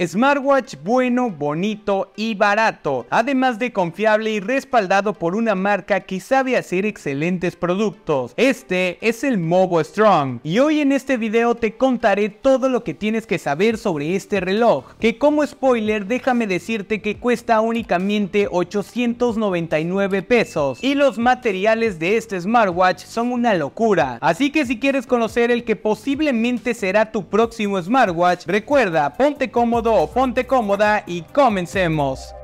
Smartwatch bueno, bonito y barato, además de confiable y respaldado por una marca que sabe hacer excelentes productos. Este es el MOBO Strong y hoy en este video te contaré todo lo que tienes que saber sobre este reloj, que como spoiler déjame decirte que cuesta únicamente 899 pesos y los materiales de este smartwatch son una locura. Así que si quieres conocer el que posiblemente será tu próximo smartwatch, recuerda, ponte cómodo ponte cómoda y comencemos.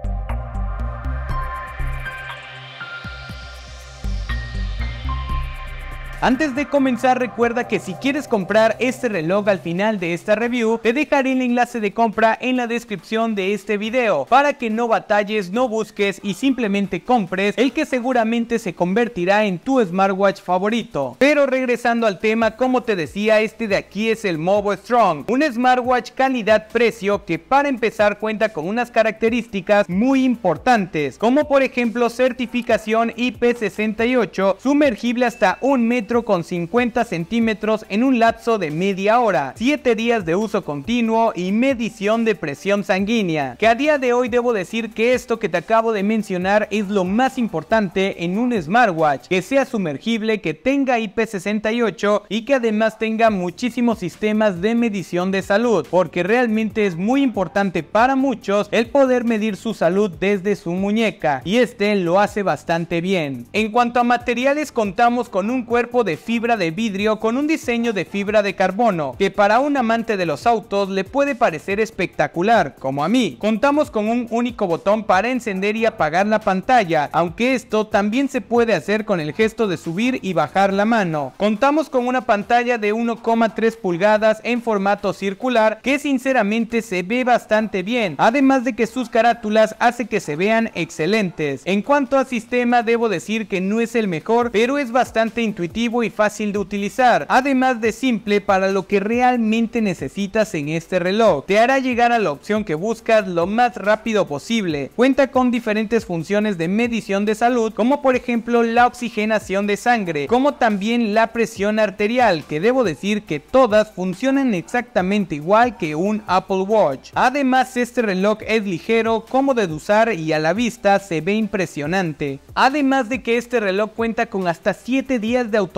Antes de comenzar recuerda que si quieres comprar este reloj al final de esta review te dejaré el enlace de compra en la descripción de este video para que no batalles, no busques y simplemente compres el que seguramente se convertirá en tu smartwatch favorito. Pero regresando al tema, como te decía este de aquí es el MOBO Strong, un smartwatch calidad-precio que para empezar cuenta con unas características muy importantes como por ejemplo certificación IP68 sumergible hasta un metro con 50 centímetros en un lapso de media hora, 7 días de uso continuo y medición de presión sanguínea. Que a día de hoy debo decir que esto que te acabo de mencionar es lo más importante en un smartwatch, que sea sumergible, que tenga IP68 y que además tenga muchísimos sistemas de medición de salud, porque realmente es muy importante para muchos el poder medir su salud desde su muñeca y este lo hace bastante bien. En cuanto a materiales contamos con un cuerpo de fibra de vidrio con un diseño de fibra de carbono, que para un amante de los autos le puede parecer espectacular, como a mí. Contamos con un único botón para encender y apagar la pantalla, aunque esto también se puede hacer con el gesto de subir y bajar la mano. Contamos con una pantalla de 1,3 pulgadas en formato circular que sinceramente se ve bastante bien, además de que sus carátulas hace que se vean excelentes. En cuanto al sistema debo decir que no es el mejor, pero es bastante intuitivo y fácil de utilizar, además de simple para lo que realmente necesitas en este reloj. Te hará llegar a la opción que buscas lo más rápido posible. Cuenta con diferentes funciones de medición de salud, como por ejemplo la oxigenación de sangre, como también la presión arterial, que debo decir que todas funcionan exactamente igual que un Apple Watch. Además este reloj es ligero, cómodo de usar y a la vista se ve impresionante. Además de que este reloj cuenta con hasta 7 días de autonomía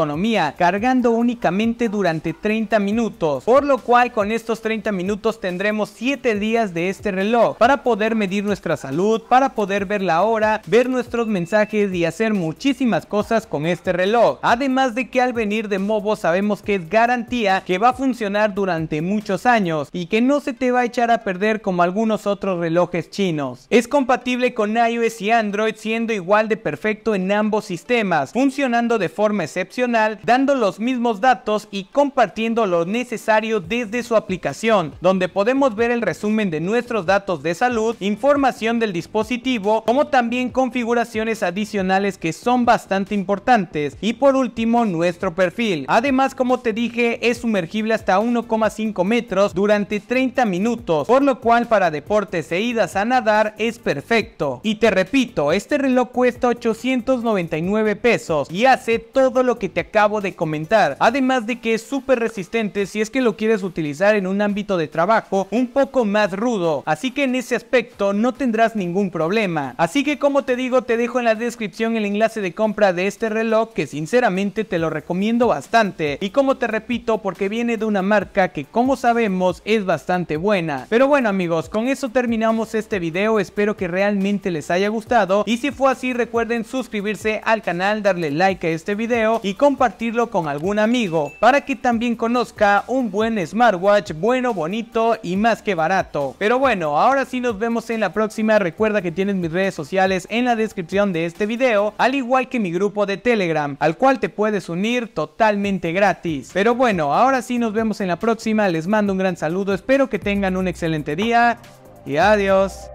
cargando únicamente durante 30 minutos, por lo cual con estos 30 minutos tendremos 7 días de este reloj para poder medir nuestra salud, para poder ver la hora, ver nuestros mensajes y hacer muchísimas cosas con este reloj. Además de que al venir de Mobo sabemos que es garantía que va a funcionar durante muchos años y que no se te va a echar a perder como algunos otros relojes chinos. Es compatible con iOS y Android siendo igual de perfecto en ambos sistemas, funcionando de forma excepcional dando los mismos datos y compartiendo lo necesario desde su aplicación, donde podemos ver el resumen de nuestros datos de salud, información del dispositivo, como también configuraciones adicionales que son bastante importantes y por último nuestro perfil. Además, como te dije, es sumergible hasta 1,5 metros durante 30 minutos, por lo cual para deportes e idas a nadar es perfecto. Y te repito, este reloj cuesta 899 pesos y hace todo lo que te acabo de comentar, además de que es súper resistente si es que lo quieres utilizar en un ámbito de trabajo un poco más rudo, así que en ese aspecto no tendrás ningún problema. Así que como te digo, te dejo en la descripción el enlace de compra de este reloj que sinceramente te lo recomiendo bastante y como te repito porque viene de una marca que como sabemos es bastante buena. Pero bueno amigos, con eso terminamos este video, espero que realmente les haya gustado y si fue así recuerden suscribirse al canal, darle like a este video y como compartirlo con algún amigo para que también conozca un buen smartwatch bueno, bonito y más que barato. Pero bueno, ahora sí nos vemos en la próxima. Recuerda que tienes mis redes sociales en la descripción de este video, al igual que mi grupo de Telegram, al cual te puedes unir totalmente gratis. Pero bueno, ahora sí nos vemos en la próxima. Les mando un gran saludo, espero que tengan un excelente día y adiós.